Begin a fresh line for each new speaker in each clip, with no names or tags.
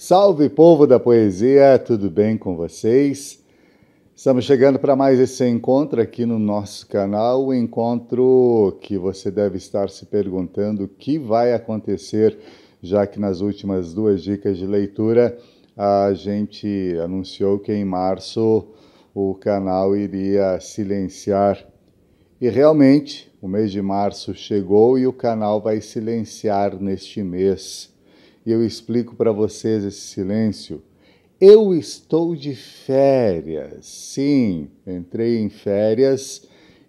Salve povo da poesia, tudo bem com vocês? Estamos chegando para mais esse encontro aqui no nosso canal, o um encontro que você deve estar se perguntando o que vai acontecer, já que nas últimas duas dicas de leitura a gente anunciou que em março o canal iria silenciar. E realmente, o mês de março chegou e o canal vai silenciar neste mês e eu explico para vocês esse silêncio. Eu estou de férias. Sim, entrei em férias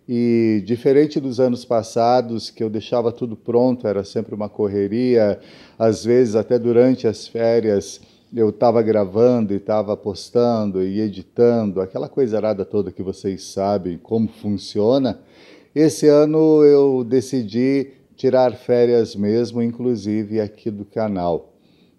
e diferente dos anos passados, que eu deixava tudo pronto, era sempre uma correria, às vezes até durante as férias eu estava gravando e estava postando e editando, aquela coisa arada toda que vocês sabem como funciona. Esse ano eu decidi tirar férias mesmo, inclusive aqui do canal.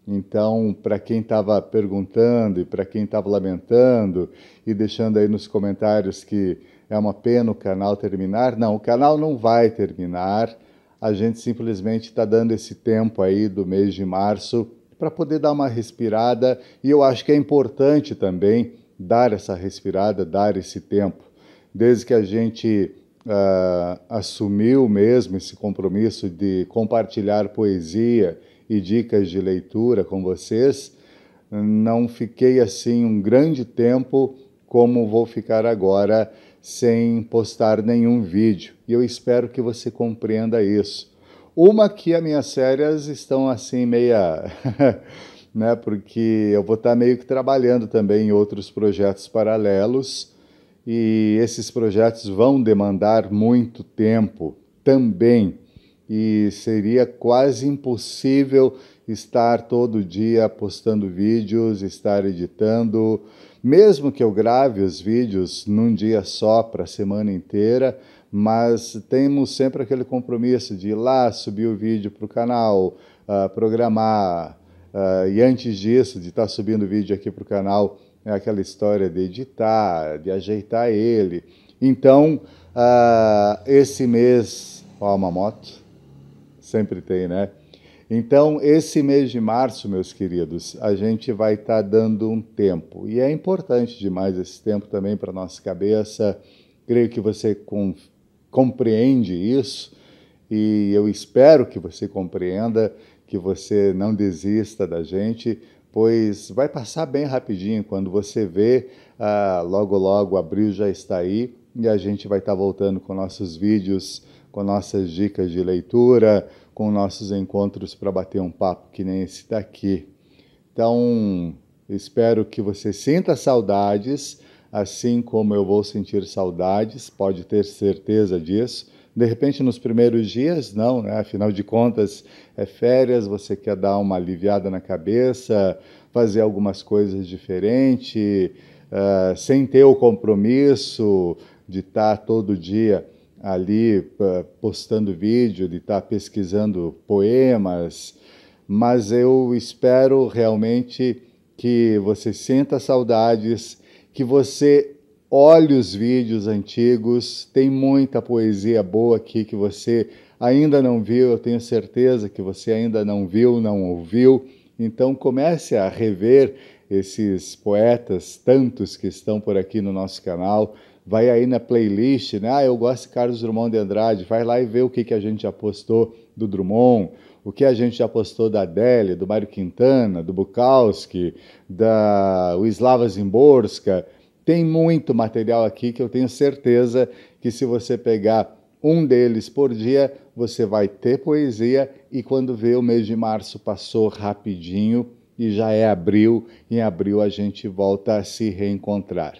Então, para quem estava perguntando e para quem estava lamentando e deixando aí nos comentários que é uma pena o canal terminar, não, o canal não vai terminar. A gente simplesmente está dando esse tempo aí do mês de março para poder dar uma respirada e eu acho que é importante também dar essa respirada, dar esse tempo. Desde que a gente uh, assumiu mesmo esse compromisso de compartilhar poesia e dicas de leitura com vocês, não fiquei assim um grande tempo como vou ficar agora sem postar nenhum vídeo. E eu espero que você compreenda isso. Uma que as minhas séries estão assim meia né, porque eu vou estar meio que trabalhando também em outros projetos paralelos e esses projetos vão demandar muito tempo também, e seria quase impossível estar todo dia postando vídeos, estar editando. Mesmo que eu grave os vídeos num dia só para a semana inteira, mas temos sempre aquele compromisso de ir lá subir o vídeo para o canal, uh, programar, uh, e antes disso, de estar tá subindo o vídeo aqui para o canal, é aquela história de editar, de ajeitar ele. Então, uh, esse mês, ó, uma moto, sempre tem, né? Então, esse mês de março, meus queridos, a gente vai estar tá dando um tempo. E é importante demais esse tempo também para nossa cabeça. Creio que você com, compreende isso e eu espero que você compreenda, que você não desista da gente, pois vai passar bem rapidinho quando você vê, ah, logo logo abril já está aí e a gente vai estar voltando com nossos vídeos, com nossas dicas de leitura, com nossos encontros para bater um papo que nem esse daqui. Então, espero que você sinta saudades, assim como eu vou sentir saudades, pode ter certeza disso de repente, nos primeiros dias, não, né? afinal de contas, é férias, você quer dar uma aliviada na cabeça, fazer algumas coisas diferentes, uh, ah, sem ter o compromisso de estar todo dia ali uh, postando vídeo, de estar pesquisando poemas, mas eu espero realmente que você sinta saudades, que você olhe os vídeos antigos, tem muita poesia boa aqui que você ainda não viu, eu tenho certeza que você ainda não viu, não ouviu. Então comece a rever esses poetas, tantos que estão por aqui no nosso canal. Vai aí na playlist, né? Ah, eu gosto de Carlos Drummond de Andrade. Vai lá e vê o que, que a gente já postou do Drummond, o que a gente já postou da Adélia, do Mário Quintana, do Bukowski, da Wislava Zimborska, tem muito material aqui que eu tenho certeza que se você pegar um deles por dia, você vai ter poesia e quando vê o mês de março passou rapidinho e já é abril, em abril a gente volta a se reencontrar.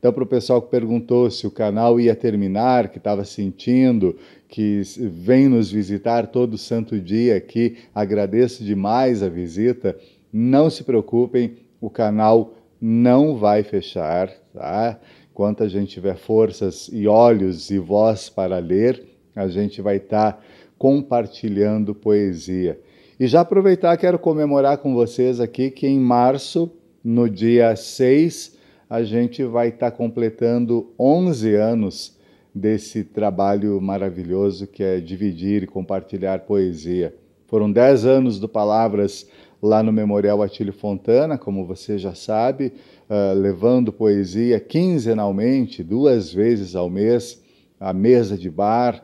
Então, para o pessoal que perguntou se o canal ia terminar, que estava sentindo, que vem nos visitar todo santo dia aqui, agradeço demais a visita. Não se preocupem, o canal não vai fechar, tá? Enquanto a gente tiver forças e olhos e voz para ler, a gente vai estar tá compartilhando poesia. E já aproveitar, quero comemorar com vocês aqui que em março, no dia 6, a gente vai estar tá completando 11 anos desse trabalho maravilhoso que é dividir e compartilhar poesia. Foram 10 anos do Palavras lá no Memorial Atílio Fontana, como você já sabe, uh, levando poesia quinzenalmente, duas vezes ao mês, à mesa de bar,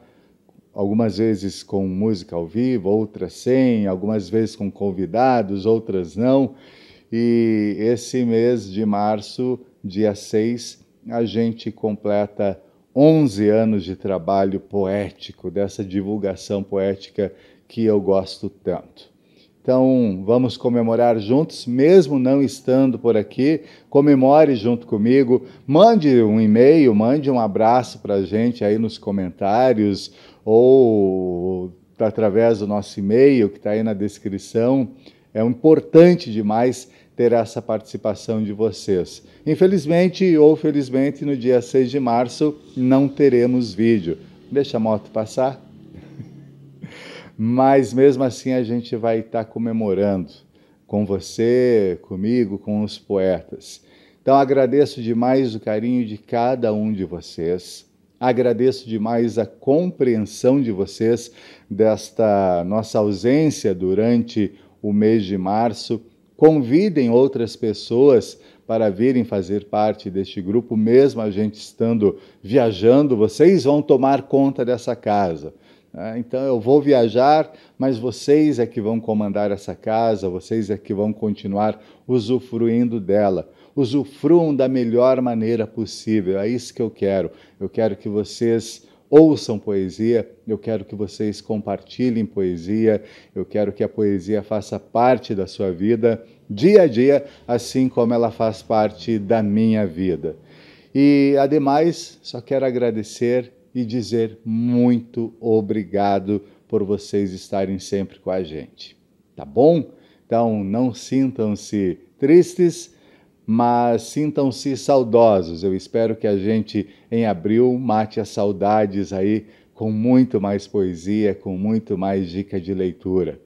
algumas vezes com música ao vivo, outras sem, algumas vezes com convidados, outras não. E esse mês de março, dia 6, a gente completa 11 anos de trabalho poético, dessa divulgação poética que eu gosto tanto. Então, vamos comemorar juntos, mesmo não estando por aqui. Comemore junto comigo. Mande um e-mail, mande um abraço para a gente aí nos comentários ou através do nosso e-mail que está aí na descrição. É importante demais ter essa participação de vocês. Infelizmente ou felizmente, no dia 6 de março não teremos vídeo. Deixa a moto passar mas mesmo assim a gente vai estar comemorando com você, comigo, com os poetas. Então agradeço demais o carinho de cada um de vocês. Agradeço demais a compreensão de vocês desta nossa ausência durante o mês de março. Convidem outras pessoas para virem fazer parte deste grupo, mesmo a gente estando viajando, vocês vão tomar conta dessa casa. Ah, então eu vou viajar, mas vocês é que vão comandar essa casa, vocês é que vão continuar usufruindo dela. Usufruam da melhor maneira possível. É isso que eu quero. Eu quero que vocês ouçam poesia, eu quero que vocês compartilhem poesia, eu quero que a poesia faça parte da sua vida dia a dia, assim como ela faz parte da minha vida. E ademais, só quero agradecer e dizer muito obrigado por vocês estarem sempre com a gente. Tá bom? Então não sintam-se tristes, mas sintam-se saudosos. Eu espero que a gente em abril mate as saudades aí com muito mais poesia, com muito mais dica de leitura.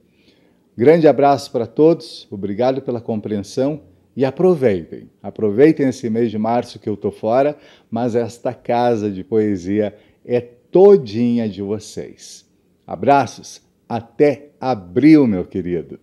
Grande abraço para todos, obrigado pela compreensão e aproveitem. Aproveitem esse mês de março que eu tô fora, mas esta casa de poesia é todinha de vocês. Abraços, até abril, meu querido.